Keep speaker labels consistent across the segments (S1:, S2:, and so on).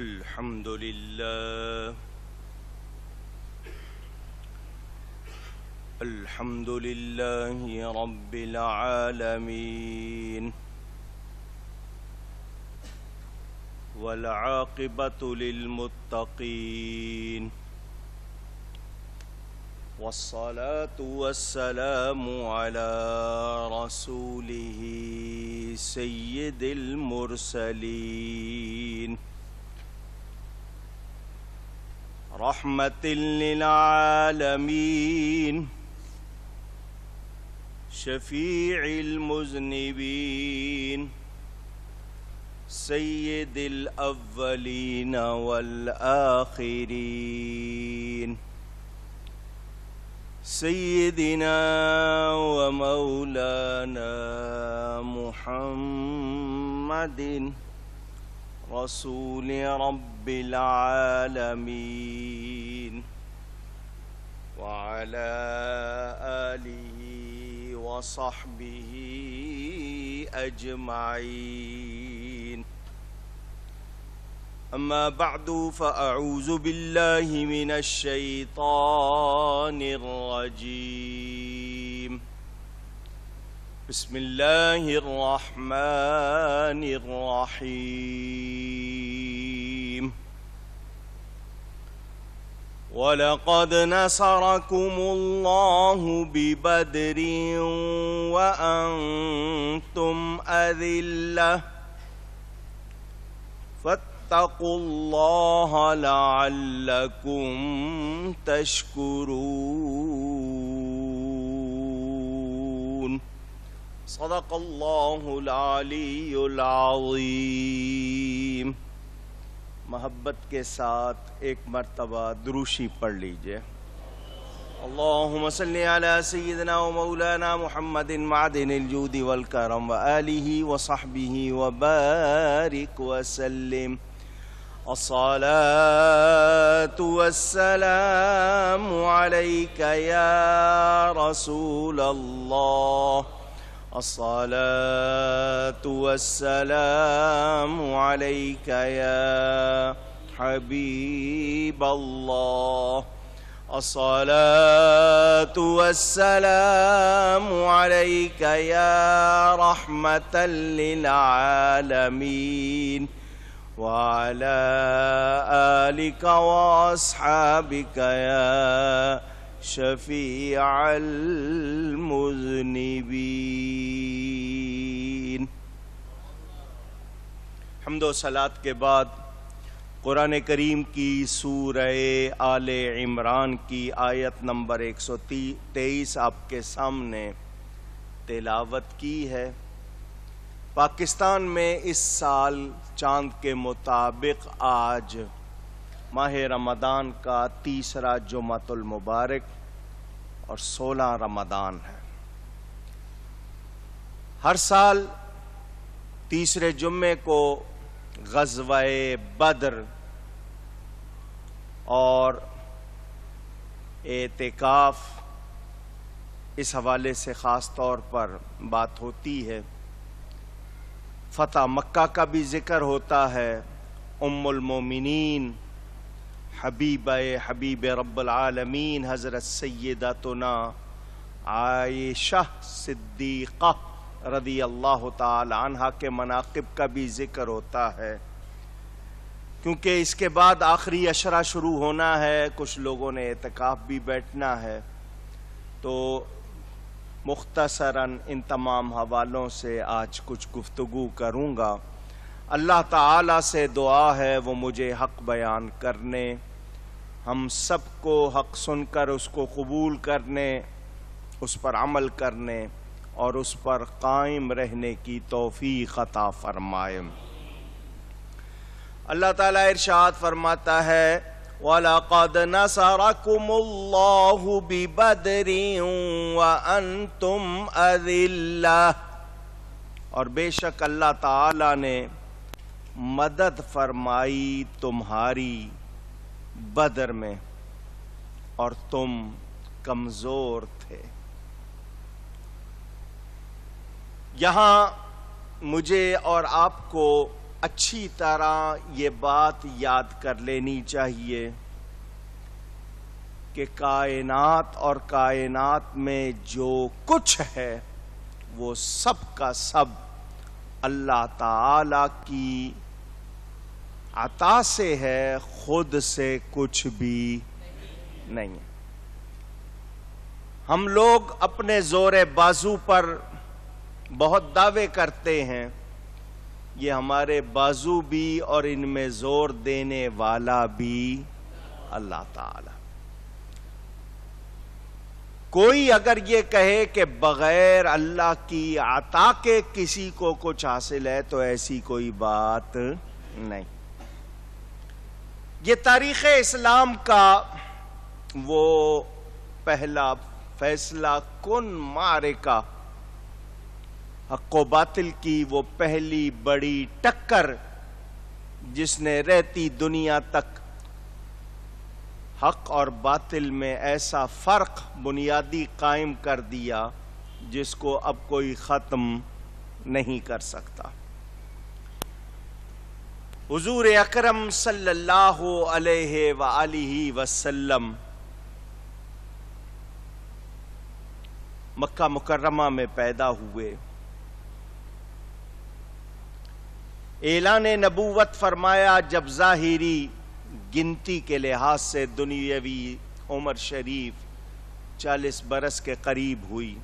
S1: الحمد لله الحمد لله رب العالمين والعاقبة للمتقين والصلاة والسلام على رسوله سيد المرسلين رحمة للعالمين شفيع المذنبين سيد الأولين والآخرين سيدنا ومولانا محمد رسول رب العالمين وعلى آله وصحبه أجمعين أما بعد فأعوذ بالله من الشيطان الرجيم بسم الله الرحمن الرحيم ولقد نصركم الله ببدر وأنتم أذلة فاتقوا الله لعلكم تشكرون صدق الله العلی العظیم मोहब्बत के साथ एक मरतबा द्रुशी पढ़ लीजिए अल्लाम सैदना मौलाना महमद मादिनजूदी वलकरम वली वसाहबी वबारिक वसलम असलातु वसलाम या रसूल अल्लाह الصلاة والسلام عليك يا حبيب الله الصلاة والسلام عليك يا رحمة للعالمين وعلى آلك وأصحابك يا شفيع المذنبين हमदो सलात के बाद कुरान करीम की सूर आले इमरान की आयत नंबर एक सौ तेईस आपके सामने तिलावत की है पाकिस्तान में इस साल चांद के मुताबिक आज माह रमदान का तीसरा जुमतुल मुबारक और सोलह रमदान है हर साल तीसरे जुम्मे को गजवाए बद्र और एतकाफ इस हवाले से ख़ास तौर पर बात होती है फ़तह मक्का का भी ज़िक्र होता है उम्मुलमोमिन हबीब हबीब रब्बुलमीन हज़रत सैदतना आयशा सिद्दीक़ा रदी अल्लाह तहा के मनाकब का भी ज़िक्र होता है क्योंकि इसके बाद आखिरी अशरा शुरू होना है कुछ लोगों ने एतकाफ़ भी बैठना है तो मुख्तसरा इन तमाम हवालों से आज कुछ गुफ्तु करूँगा अल्लाह ताला से दुआ है वो मुझे हक बयान करने हम सबको हक सुनकर उसको कबूल करने उस पर अमल करने और उस पर कायम रहने की तोफ़ी ख़ता फरमाए अल्लाह ताला इरशाद फरमाता है वलाकद नसरकुमुल्लाहु बिबदरिन व अंतुम अदिल्ला और बेशक अल्लाह ताला ने मदद फरमाई तुम्हारी बदर में और तुम कमजोर थे यहां मुझे और आपको अच्छी तरह ये बात याद कर लेनी चाहिए कि कायनात और कायनात में जो कुछ है वो सब का सब अल्लाह ताला की अता से है खुद से कुछ भी नहीं है हम लोग अपने जोर बाजू पर बहुत दावे करते हैं ये हमारे बाजू भी और इनमें जोर देने वाला भी अल्लाह ताला कोई अगर ये कहे कि बगैर अल्लाह की आता के किसी को कुछ हासिल है तो ऐसी कोई बात नहीं ये तारीख इस्लाम का वो पहला फैसला कौन मारे का हक्को बातिल की वो पहली बड़ी टक्कर जिसने रहती दुनिया तक हक और बातिल में ऐसा फर्क बुनियादी कायम कर दिया जिसको अब कोई ख़त्म नहीं कर सकता हुजूर अकरम सल्लल्लाहु अलैहि वसल्लम मक्का मुकर्रमा में पैदा हुए ऐलान नबूवत फरमाया जब जाहिरी गिनती के लिहाज से दुनियावी उमर शरीफ चालीस बरस के करीब हुई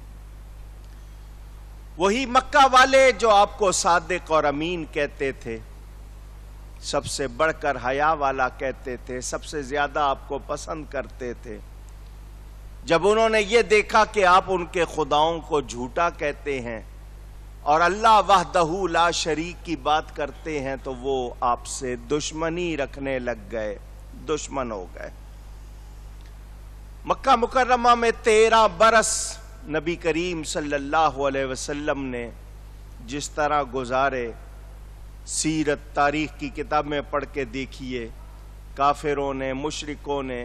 S1: वही मक्का वाले जो आपको सादिक और अमीन कहते थे सबसे बढ़कर हया वाला कहते थे सबसे ज्यादा आपको पसंद करते थे जब उन्होंने ये देखा कि आप उनके खुदाओं को झूठा कहते हैं और अल्लाह वाहदहू ला शरीक की बात करते हैं तो वो आपसे दुश्मनी रखने लग गए दुश्मन हो गए मक्का मुकर्रमा में तेरह बरस नबी करीम सल्लल्लाहु अलैहि वसल्लम ने जिस तरह गुजारे सीरत तारीख की किताब में पढ़ के देखिए काफिरों ने मुशरकों ने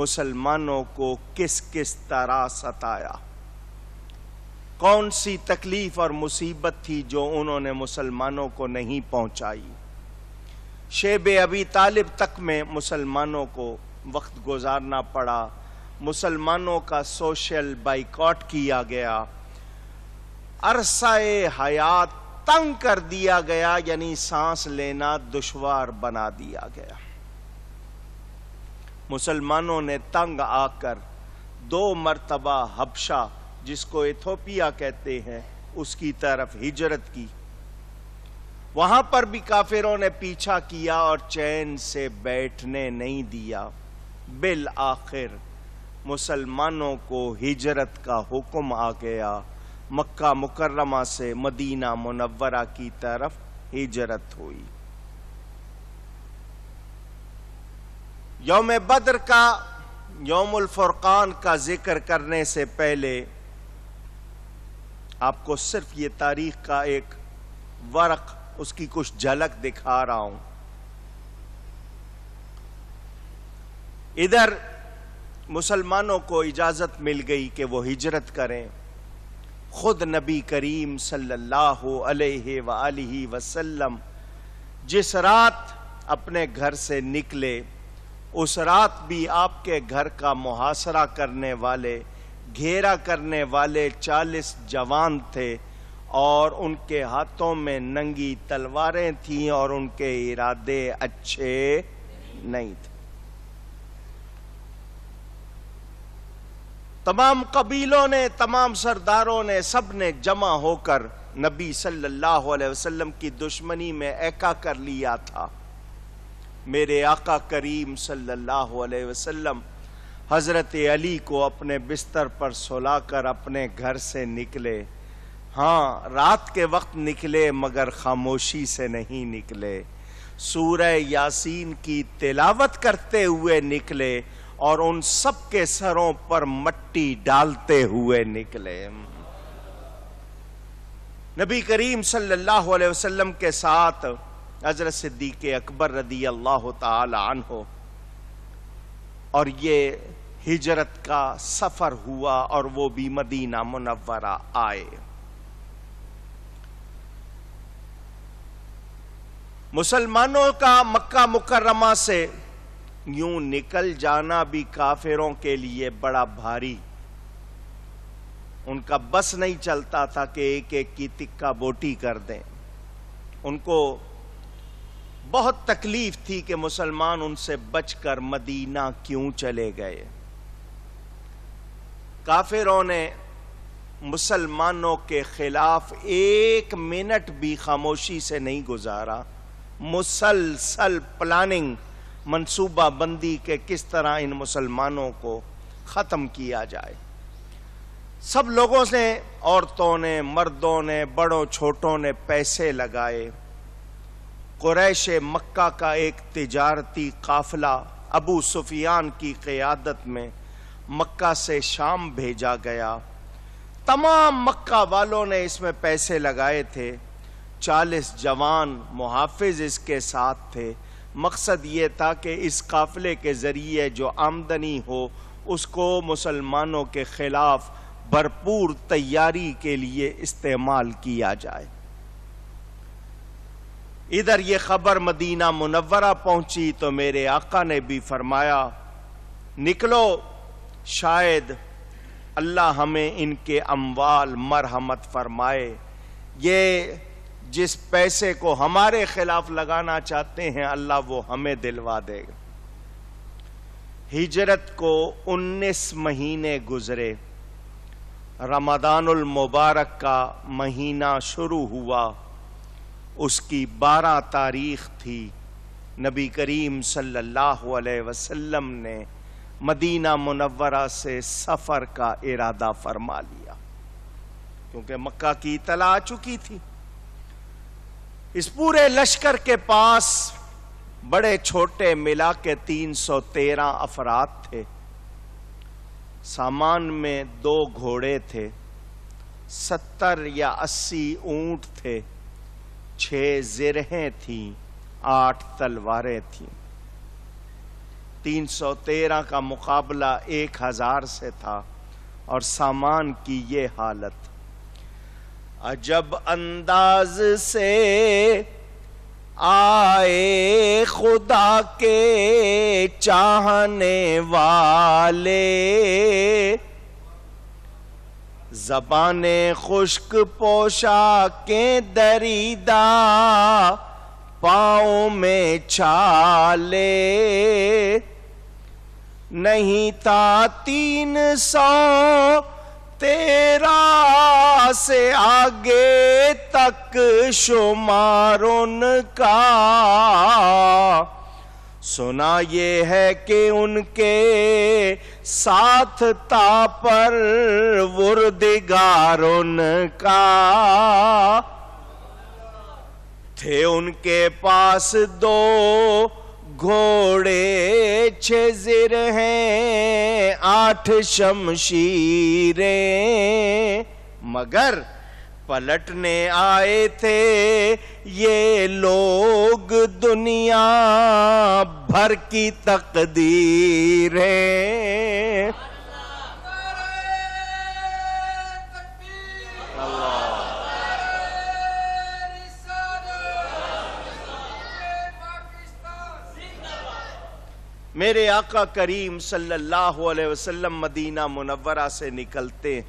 S1: मुसलमानों को किस किस तरह सताया कौन सी तकलीफ और मुसीबत थी जो उन्होंने मुसलमानों को नहीं पहुंचाई शेब अबी तालिब तक में मुसलमानों को वक्त गुजारना पड़ा मुसलमानों का सोशल बाइकॉट किया गया अरसा हयात तंग कर दिया गया यानी सांस लेना दुश्वार बना दिया गया मुसलमानों ने तंग आकर दो मरतबा हबशा जिसको इथोपिया कहते हैं उसकी तरफ हिजरत की वहां पर भी काफिरों ने पीछा किया और चैन से बैठने नहीं दिया बिल आखिर मुसलमानों को हिजरत का हुक्म आ गया मक्का मुकर्रमा से मदीना मुनवरा की तरफ हिजरत हुई यौम बद्र का यौमुल फुरकान का जिक्र करने से पहले आपको सिर्फ ये तारीख का एक वर्क उसकी कुछ झलक दिखा रहा हूं इधर मुसलमानों को इजाजत मिल गई कि वो हिजरत करें खुद नबी करीम सल्लल्लाहु अलैहि सल्ला वसल्लम जिस रात अपने घर से निकले उस रात भी आपके घर का मुहासरा करने वाले घेरा करने वाले चालीस जवान थे और उनके हाथों में नंगी तलवारें थीं और उनके इरादे अच्छे नहीं थे तमाम कबीलों ने तमाम सरदारों ने सब ने जमा होकर नबी सल्लल्लाहु अलैहि वसल्लम की दुश्मनी में एका कर लिया था मेरे आका करीम सल्लल्लाहु अलैहि वसल्लम हज़रत अली को अपने बिस्तर पर सुलाकर अपने घर से निकले हाँ रात के वक्त निकले मगर खामोशी से नहीं निकले सूरह यासीन की तिलावत करते हुए निकले और उन सब के सरों पर मट्टी डालते हुए निकले नबी करीम सल्लल्लाहु अलैहि वसल्लम के साथ हजरत सिद्दीक अकबर रदी अल्लाह हो और ये हिजरत का सफर हुआ और वो भी मदीना मुनवरा आए मुसलमानों का मक्का मुकरमा से यूं निकल जाना भी काफिरों के लिए बड़ा भारी उनका बस नहीं चलता था कि एक एक की तिक्का बोटी कर दें उनको बहुत तकलीफ थी कि मुसलमान उनसे बचकर मदीना क्यों चले गए काफिरों ने मुसलमानों के खिलाफ एक मिनट भी खामोशी से नहीं गुजारा मुसलसल प्लानिंग मनसूबा बंदी के किस तरह इन मुसलमानों को ख़त्म किया जाए सब लोगों से औरतों ने मर्दों ने बड़ों छोटों ने पैसे लगाए कुरैश मक्का का एक तजारती काफिला अबू सुफियान की क़्यादत में मक्का से शाम भेजा गया तमाम मक्का वालों ने इसमें पैसे लगाए थे चालीस जवान मुहाफिज इसके साथ थे मकसद ये था कि इस काफ़िले के ज़रिए जो आमदनी हो उसको मुसलमानों के ख़िलाफ़ भरपूर तैयारी के लिए इस्तेमाल किया जाए इधर ये खबर मदीना मुनवरा पहुंची तो मेरे आका ने भी फरमाया निकलो शायद अल्लाह हमें इनके अमवाल मरहमत फरमाए ये जिस पैसे को हमारे खिलाफ लगाना चाहते हैं अल्लाह वो हमें दिलवा देगा हिजरत को 19 महीने गुजरे रमदानुल मुबारक का महीना शुरू हुआ उसकी 12 तारीख थी नबी करीम सल्लल्लाहु अलैहि वसल्लम ने मदीना मुनव्वरा से सफ़र का इरादा फरमा लिया क्योंकि मक्का की इतला आ चुकी थी इस पूरे लश्कर के पास बड़े छोटे मिला के तीन सौ तेरह अफराद थे सामान में दो घोड़े थे सत्तर या अस्सी ऊंट थे छह जिरहें थीं आठ तलवारें थीं तेरह का मुकाबला एक हजार से था और सामान की ये हालत अजब अंदाज से आए खुदा के चाहने वाले जबाने खुश्क पोशाके दरीदा पाओ में छाले नहीं था तीन सौ तेरा से आगे तक शुमार उनका सुना ये है कि उनके साथ था पर वुरदिगार उनका थे उनके पास दो घोड़े छे जिर हैं आठ शमशीरें मगर पलटने आए थे ये लोग दुनिया भर की तकदीरें मेरे आका करीम सल्लल्लाहु अलैहि वसल्लम मदीना मुनवरा से निकलते हैं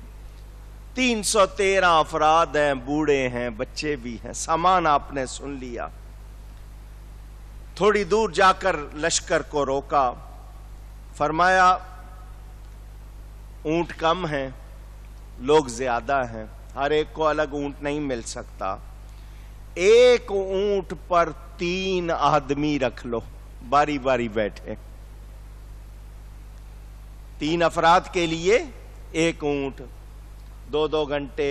S1: तीन सौ तेरह अफराद हैं बूढ़े हैं बच्चे भी हैं सामान आपने सुन लिया थोड़ी दूर जाकर लश्कर को रोका फरमाया ऊंट कम हैं लोग ज्यादा हैं हर एक को अलग ऊंट नहीं मिल सकता एक ऊंट पर तीन आदमी रख लो बारी बारी बैठे तीन अफराद के लिए एक ऊंट दो दो घंटे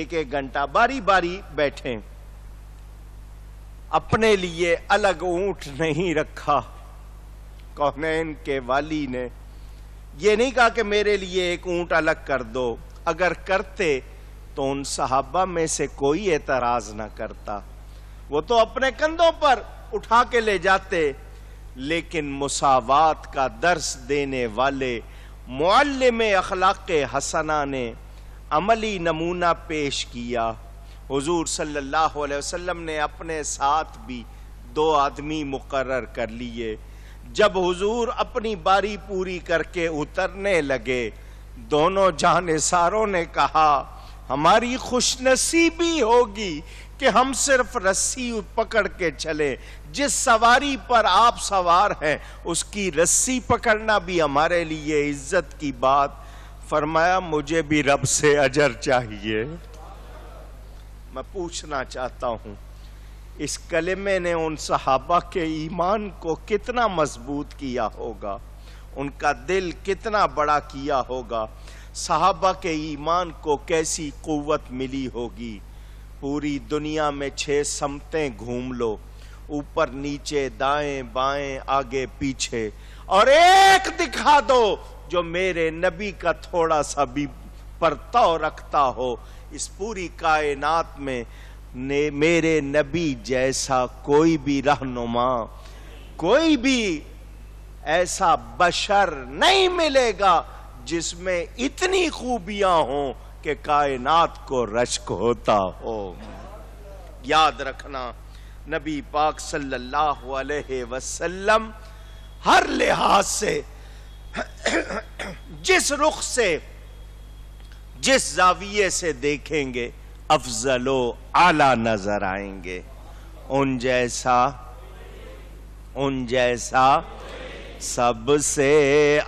S1: एक एक घंटा बारी बारी बैठे अपने लिए अलग ऊंट नहीं रखा कौनैन के वाली ने यह नहीं कहा कि मेरे लिए एक ऊंट अलग कर दो अगर करते तो उन साहबा में से कोई एतराज ना करता वो तो अपने कंधों पर उठा के ले जाते लेकिन मुसावात का दर्स देने वाले मुल्लम अखलाक हसना ने अमली नमूना पेश किया हजूर सल्ला वसम ने अपने साथ भी दो आदमी मुकर कर लिए जब हजूर अपनी बारी पूरी करके उतरने लगे दोनों जानसारों ने कहा हमारी खुशनसीबी होगी कि हम सिर्फ रस्सी पकड़ के चले जिस सवारी पर आप सवार हैं उसकी रस्सी पकड़ना भी हमारे लिए इज्जत की बात फरमाया मुझे भी रब से अजर चाहिए मैं पूछना चाहता हूं इस कलमे ने उन सहाबा के ईमान को कितना मजबूत किया होगा उनका दिल कितना बड़ा किया होगा सहाबा के ईमान को कैसी कुवत मिली होगी पूरी दुनिया में छह समतें घूम लो ऊपर नीचे दाएं बाएं आगे पीछे और एक दिखा दो जो मेरे नबी का थोड़ा सा भी परताव रखता हो इस पूरी कायनात में ने, मेरे नबी जैसा कोई भी रहनुमा कोई भी ऐसा बशर नहीं मिलेगा जिसमें इतनी खूबियां हों के कायनात को रश्क होता हो याद रखना नबी पाक सल्लल्लाहु अलैहि वसल्लम हर लिहाज से जिस रुख से जिस जाविये से देखेंगे अफजलो आला नजर आएंगे उन जैसा उन जैसा सबसे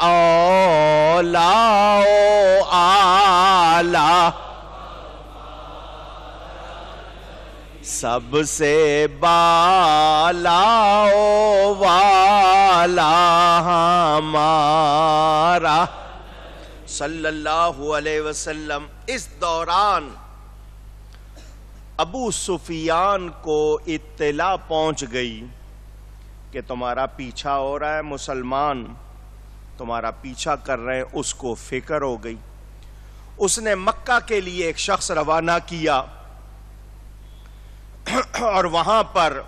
S1: ओलाओ आला सबसे बालाओ वाला हमारा सल्लल्लाहु अलैहि वसल्लम इस दौरान अबू सुफियान को इत्तला पहुंच गई कि तुम्हारा पीछा हो रहा है मुसलमान तुम्हारा पीछा कर रहे हैं उसको फिक्र हो गई उसने मक्का के लिए एक शख्स रवाना किया और वहां पर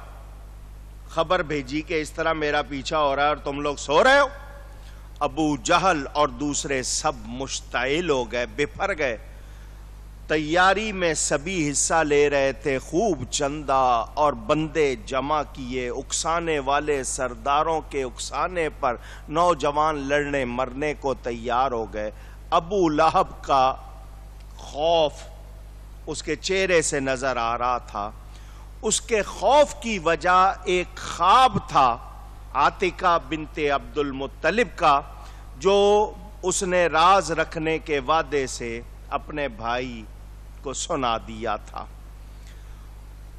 S1: खबर भेजी कि इस तरह मेरा पीछा हो रहा है और तुम लोग सो रहे हो अबू जहल और दूसरे सब मुश्तिल हो गए बिफर गए तैयारी में सभी हिस्सा ले रहे थे खूब चंदा और बंदे जमा किए उकसाने वाले सरदारों के उकसाने पर नौजवान लड़ने मरने को तैयार हो गए अबू लहब का खौफ उसके चेहरे से नजर आ रहा था उसके खौफ की वजह एक ख्वाब था आतिका बिनते अब्दुल मुत्तलिब का जो उसने राज रखने के वादे से अपने भाई को सुना दिया था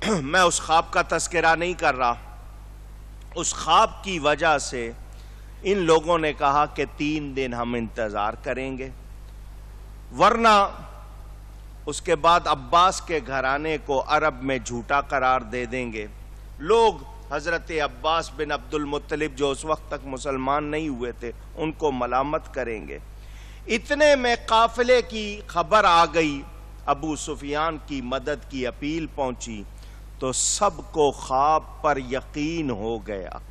S1: मैं उस ख्वाब का तस्करा नहीं कर रहा उस ख्वाब की वजह से इन लोगों ने कहा कि तीन दिन हम इंतज़ार करेंगे वरना उसके बाद अब्बास के घराने को अरब में झूठा करार दे देंगे लोग हज़रत अब्बास बिन अब्दुल मुतलिब जो उस वक्त तक मुसलमान नहीं हुए थे उनको मलामत करेंगे इतने में काफ़िले की खबर आ गई अबू सुफियान की मदद की अपील पहुंची तो सबको ख्वाब पर यकीन हो गया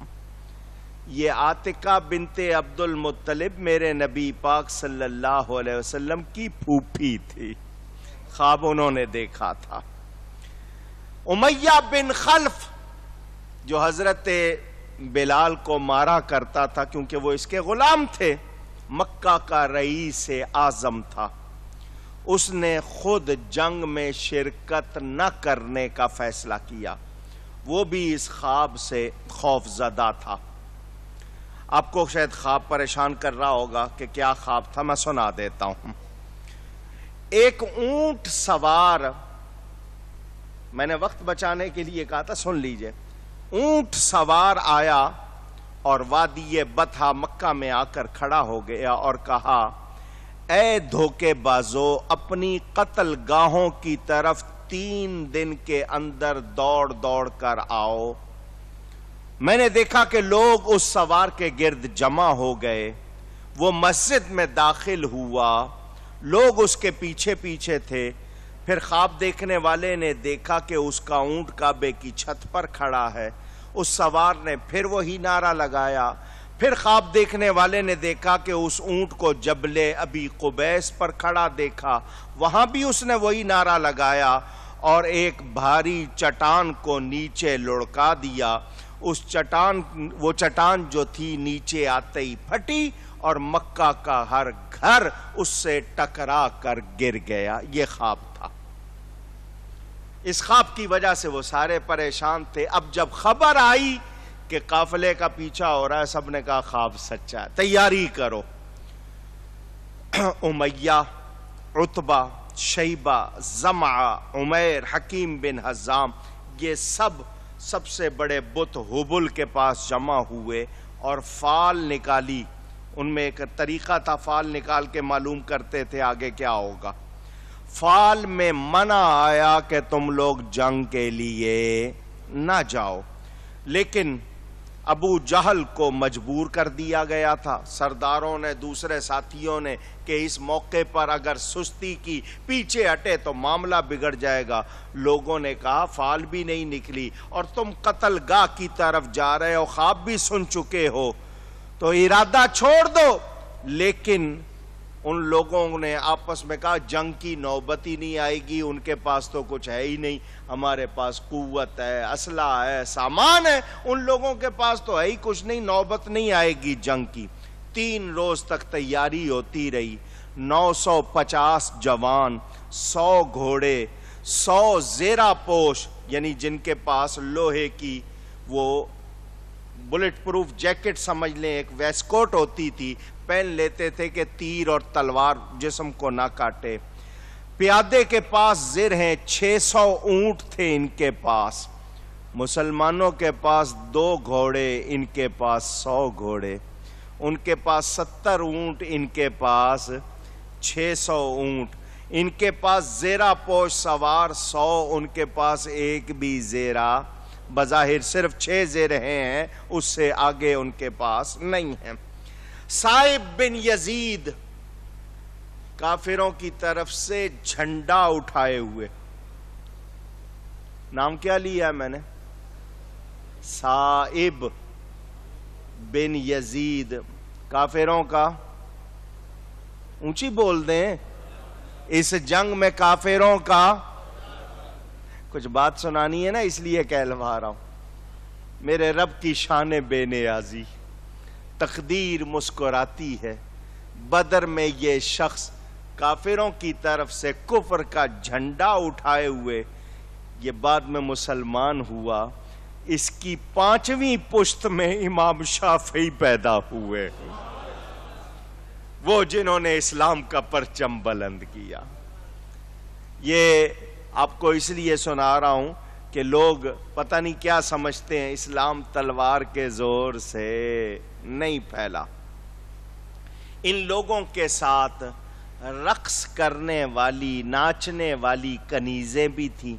S1: ये आतिका बिनते अब्दुल मुत्तलिब मेरे नबी पाक सल्लल्लाहु अलैहि वसल्लम की फूफी थी ख्वाब उन्होंने देखा था उमैया बिन खल्फ जो हजरत बिलाल को मारा करता था क्योंकि वो इसके गुलाम थे मक्का का रईस आजम था उसने खुद जंग में शिरकत न करने का फैसला किया वो भी इस ख्वाब से खौफजदा था आपको शायद ख्वाब परेशान कर रहा होगा कि क्या ख्वाब था मैं सुना देता हूं एक ऊंट सवार मैंने वक्त बचाने के लिए कहा था सुन लीजिए ऊंट सवार आया और वादी बथा मक्का में आकर खड़ा हो गया और कहा ए धोखेबाजो अपनी कत्ल गाहों की तरफ तीन दिन के अंदर दौड़ दौड़ कर आओ मैंने देखा कि लोग उस सवार के गिर्द जमा हो गए वो मस्जिद में दाखिल हुआ लोग उसके पीछे पीछे थे फिर ख्वाब देखने वाले ने देखा कि उसका ऊंट काबे की छत पर खड़ा है उस सवार ने फिर वही नारा लगाया फिर ख्वाब देखने वाले ने देखा कि उस ऊंट को जबले अभी कुबैस पर खड़ा देखा वहां भी उसने वही नारा लगाया और एक भारी चटान को नीचे लुढ़का दिया उस चटान वो चटान जो थी नीचे आते ही फटी और मक्का का हर घर उससे टकरा कर गिर गया ये ख्वाब था इस ख्वाब की वजह से वो सारे परेशान थे अब जब खबर आई कि काफिले का पीछा हो रहा है सबने कहा ख्वाब सच्चा है तैयारी करो उमैया उतबा शैबा जमा उमेर हकीम बिन हजाम ये सब सबसे बड़े बुत हुबुल के पास जमा हुए और फाल निकाली उनमें एक तरीका था फाल निकाल के मालूम करते थे आगे क्या होगा फाल में मना आया कि तुम लोग जंग के लिए ना जाओ लेकिन अबू जहल को मजबूर कर दिया गया था सरदारों ने दूसरे साथियों ने कि इस मौके पर अगर सुस्ती की पीछे हटे तो मामला बिगड़ जाएगा लोगों ने कहा फाल भी नहीं निकली और तुम कतलगाह की तरफ जा रहे हो ख्वाब भी सुन चुके हो तो इरादा छोड़ दो लेकिन उन लोगों ने आपस में कहा जंग की नौबत ही नहीं आएगी उनके पास तो कुछ है ही नहीं हमारे पास कुवत है असला है सामान है उन लोगों के पास तो है ही कुछ नहीं नौबत नहीं आएगी जंग की तीन रोज तक तैयारी होती रही 950 जवान 100 घोड़े 100 जेरा पोश यानी जिनके पास लोहे की वो बुलेट प्रूफ जैकेट समझ लें एक वेस्कोट होती थी पहन लेते थे कि तीर और तलवार जिसम को ना काटे प्यादे के पास जिर हैं 600 सौ ऊंट थे इनके पास मुसलमानों के पास दो घोड़े इनके पास सौ घोड़े उनके पास सत्तर ऊंट इनके पास छः सौ ऊँट इनके पास जेरा पोश सवार सौ उनके पास एक भी जेरा बज़ाहिर सिर्फ छः जेरे हैं उससे आगे उनके पास नहीं हैं साहिब बिन यजीद काफिरों की तरफ से झंडा उठाए हुए नाम क्या लिया मैंने साइब बिन यजीद काफिरों का ऊंची बोल दें इस जंग में काफिरों का कुछ बात सुनानी है ना इसलिए कहलवा रहा हूं मेरे रब की शान बेनियाजी तकदीर मुस्कुराती है बदर में ये शख्स काफिरों की तरफ से कुफर का झंडा उठाए हुए ये बाद में मुसलमान हुआ इसकी पांचवी पुश्त में इमाम शाफी पैदा हुए वो जिन्होंने इस्लाम का परचम बुलंद किया ये आपको इसलिए सुना रहा हूं कि लोग पता नहीं क्या समझते हैं इस्लाम तलवार के जोर से नहीं फैला इन लोगों के साथ रक्स करने वाली नाचने वाली कनीज़ें भी थी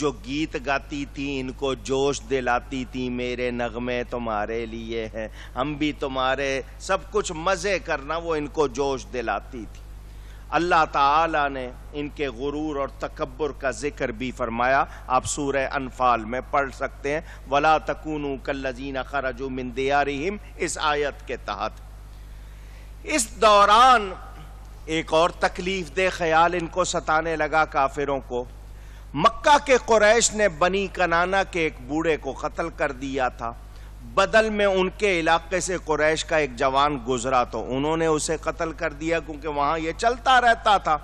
S1: जो गीत गाती थी इनको जोश दिलाती थी मेरे नगमे तुम्हारे लिए हैं हम भी तुम्हारे सब कुछ मज़े करना वो इनको जोश दिलाती थी अल्लाह ताला ने इनके गुरूर और तकबर का जिक्र भी फरमाया आप सूर्य अनफाल में पढ़ सकते हैं वला तकून कल्लजीना खरजो मिन दियारिहिम इस आयत के तहत इस दौरान एक और तकलीफ दे ख्याल इनको सताने लगा काफिरों को मक्का के कुरैश ने बनी कनाना के एक बूढ़े को कत्ल कर दिया था बदल में उनके इलाके से कुरैश का एक जवान गुजरा तो उन्होंने उसे कत्ल कर दिया क्योंकि वहां यह चलता रहता था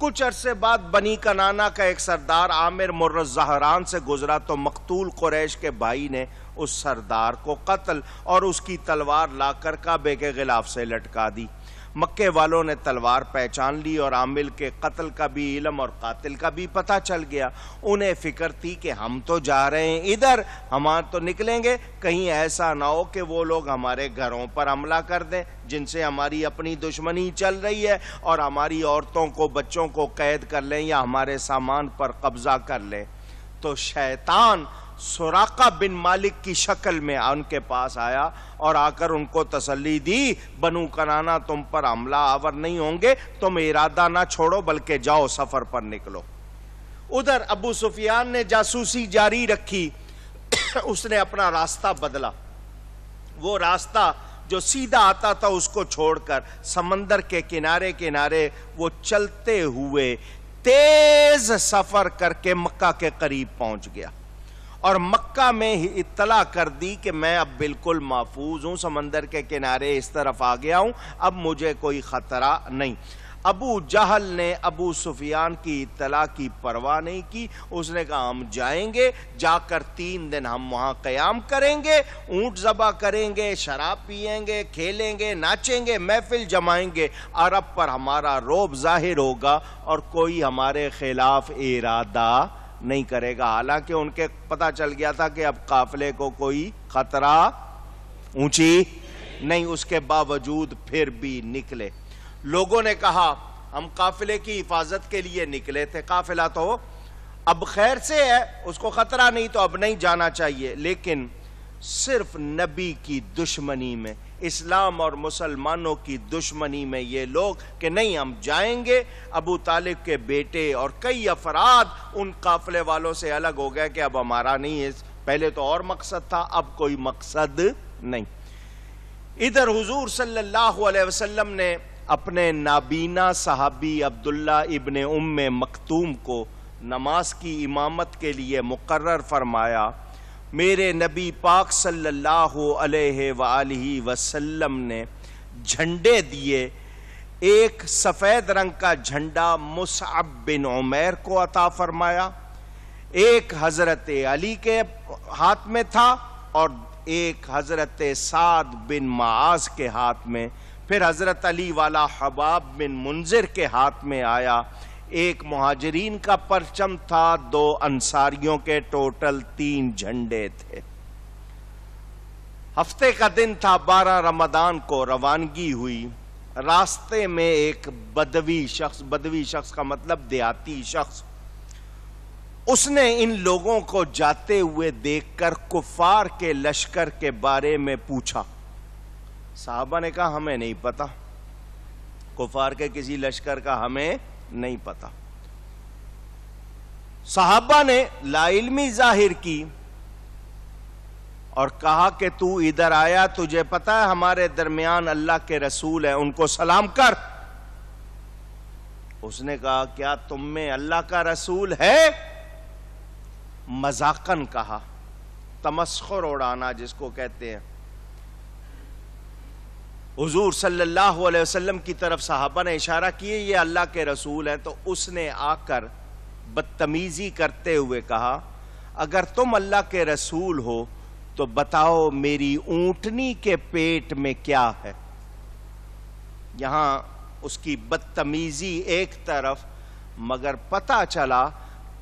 S1: कुछ अरसे बाद बनी कनाना का एक सरदार आमिर मुर्र जहरान से गुजरा तो मकतूल कुरैश के भाई ने उस सरदार को कत्ल और उसकी तलवार लाकर काबे के गिलाफ से लटका दी मक्के वालों ने तलवार पहचान ली और आमिल के कत्ल का भी इलम और कातिल का भी पता चल गया उन्हें फिक्र थी कि हम तो जा रहे हैं इधर हम तो निकलेंगे कहीं ऐसा ना हो कि वो लोग हमारे घरों पर हमला कर दें जिनसे हमारी अपनी दुश्मनी चल रही है और हमारी औरतों को बच्चों को कैद कर लें या हमारे सामान पर कब्जा कर लें तो शैतान सोराका बिन मालिक की शक्ल में उनके पास आया और आकर उनको तसल्ली दी बनू कनाना तुम पर हमला आवर नहीं होंगे तुम इरादा ना छोड़ो बल्कि जाओ सफर पर निकलो उधर अबू सुफियान ने जासूसी जारी रखी उसने अपना रास्ता बदला वो रास्ता जो सीधा आता था उसको छोड़कर समंदर के किनारे किनारे वो चलते हुए तेज सफर करके मक्का के करीब पहुंच गया और मक्का में ही इतला कर दी कि मैं अब बिल्कुल महफूज हूं समंदर के किनारे इस तरफ आ गया हूं अब मुझे कोई खतरा नहीं अबू जहल ने अबू सुफियान की इतला की परवाह नहीं की उसने कहा हम जाएंगे जाकर तीन दिन हम वहाँ क़याम करेंगे ऊँट जबा करेंगे शराब पियेंगे खेलेंगे नाचेंगे महफिल जमाएंगे अरब पर हमारा रोब जाहिर होगा और कोई हमारे खिलाफ इरादा नहीं करेगा हालांकि उनके पता चल गया था कि अब काफिले को कोई खतरा ऊंची नहीं उसके बावजूद फिर भी निकले लोगों ने कहा हम काफिले की हिफाजत के लिए निकले थे काफिला तो अब खैर से है उसको खतरा नहीं तो अब नहीं जाना चाहिए लेकिन सिर्फ नबी की दुश्मनी में इस्लाम और मुसलमानों की दुश्मनी में ये लोग कि नहीं हम जाएंगे अबू तालिब के बेटे और कई अफराद उन काफले वालों से अलग हो गए कि अब हमारा नहीं है पहले तो और मकसद था अब कोई मकसद नहीं इधर हुजूर सल्लल्लाहु अलैहि वसल्लम ने अपने नाबीना साहबी अब्दुल्ला इबन उम मकतूम को नमाज की इमामत के लिए मुकर्र फरमाया मेरे नबी पाक सल्लल्लाहु अलैहि वसल्लम ने झंडे दिए एक सफ़ेद रंग का झंडा मुसअब बिन उमैर को अता फरमाया एक हज़रत अली के हाथ में था और एक हज़रत साद बिन माज के हाथ में फिर हज़रत अली वाला हबाब बिन मुंजिर के हाथ में आया एक महाजरीन का परचम था दो अंसारियों के टोटल तीन झंडे थे हफ्ते का दिन था बारह रमदान को रवानगी हुई रास्ते में एक बदवी शख्स बदवी शख्स का मतलब देहाती शख्स उसने इन लोगों को जाते हुए देखकर कुफार के लश्कर के बारे में पूछा साहबा ने कहा हमें नहीं पता कुफार के किसी लश्कर का हमें नहीं पता साहबा ने लाइलमी जाहिर की और कहा कि तू इधर आया तुझे पता है हमारे दरमियान अल्लाह के रसूल है उनको सलाम कर उसने कहा क्या तुम में अल्लाह का रसूल है मजाकन कहा तमस्खर उड़ाना जिसको कहते हैं हुजूर सल्लल्लाहु अलैहि वसल्लम की तरफ साहबा ने इशारा किए ये अल्लाह के रसूल हैं तो उसने आकर बदतमीज़ी करते हुए कहा अगर तुम अल्लाह के रसूल हो तो बताओ मेरी ऊंटनी के पेट में क्या है यहाँ उसकी बदतमीज़ी एक तरफ मगर पता चला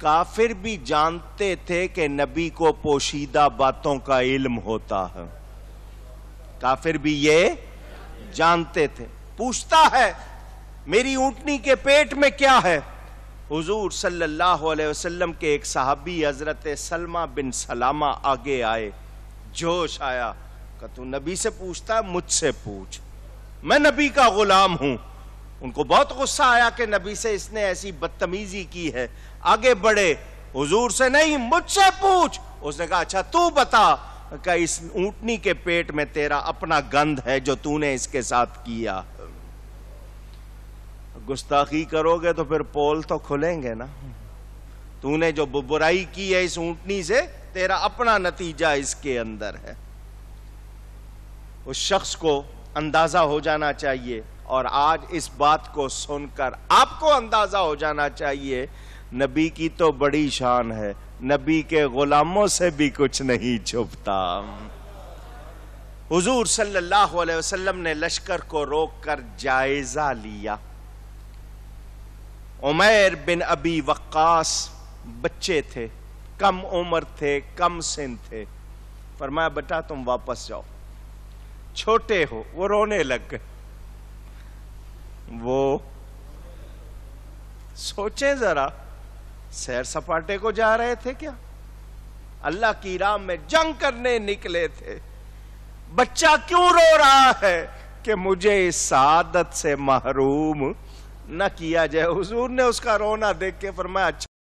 S1: काफिर भी जानते थे कि नबी को पोशीदा बातों का इल्म होता है काफिर भी ये जानते थे पूछता है मेरी ऊंटनी के पेट में क्या है हुजूर सल्लल्लाहु अलैहि वसल्लम के एक साहबी हजरत सलमा बिन सलामा आगे आए जोश आया का तू नबी से पूछता है मुझसे पूछ मैं नबी का गुलाम हूं उनको बहुत गुस्सा आया कि नबी से इसने ऐसी बदतमीजी की है आगे बढ़े हुजूर से नहीं मुझसे पूछ उसने कहा अच्छा तू बता का इस ऊंटनी के पेट में तेरा अपना गंध है जो तूने इसके साथ किया गुस्ताखी करोगे तो फिर पोल तो खुलेंगे ना तूने जो बुराई की है इस ऊंटनी से तेरा अपना नतीजा इसके अंदर है उस शख्स को अंदाजा हो जाना चाहिए और आज इस बात को सुनकर आपको अंदाजा हो जाना चाहिए नबी की तो बड़ी शान है नबी के गुलामों से भी कुछ नहीं छुपता हुजूर सल्लल्लाहु अलैहि वसल्लम ने लश्कर को रोककर जायजा लिया उमैर बिन अबी वक्कास बच्चे थे कम उम्र थे कम सिन थे फरमाया बेटा तुम वापस जाओ छोटे हो वो रोने लग गए वो सोचे जरा सैर सपाटे को जा रहे थे क्या अल्लाह की राम में जंग करने निकले थे बच्चा क्यों रो रहा है कि मुझे इस आदत से महरूम न किया जाए हुजूर ने उसका रोना देख के फरमाया अच्छा